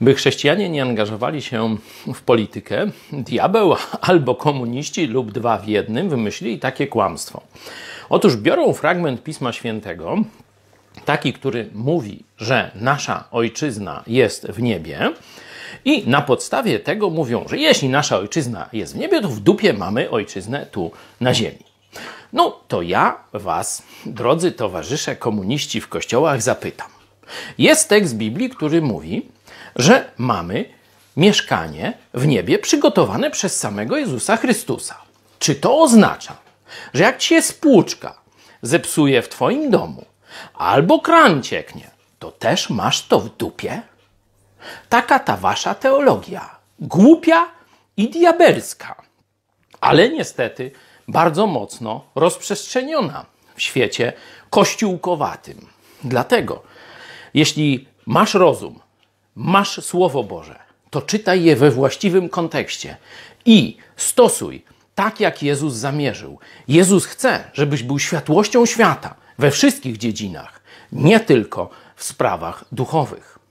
by chrześcijanie nie angażowali się w politykę, diabeł albo komuniści lub dwa w jednym wymyślili takie kłamstwo. Otóż biorą fragment Pisma Świętego, taki, który mówi, że nasza ojczyzna jest w niebie, i na podstawie tego mówią, że jeśli nasza ojczyzna jest w niebie, to w dupie mamy ojczyznę tu na ziemi. No to ja was, drodzy towarzysze komuniści w kościołach, zapytam. Jest tekst Biblii, który mówi, że mamy mieszkanie w niebie przygotowane przez samego Jezusa Chrystusa. Czy to oznacza, że jak ci się spłuczka zepsuje w twoim domu albo kran cieknie, to też masz to w dupie? Taka ta wasza teologia. Głupia i diabelska. Ale niestety bardzo mocno rozprzestrzeniona w świecie kościółkowatym. Dlatego, jeśli masz rozum, masz Słowo Boże, to czytaj je we właściwym kontekście i stosuj tak, jak Jezus zamierzył. Jezus chce, żebyś był światłością świata we wszystkich dziedzinach, nie tylko w sprawach duchowych.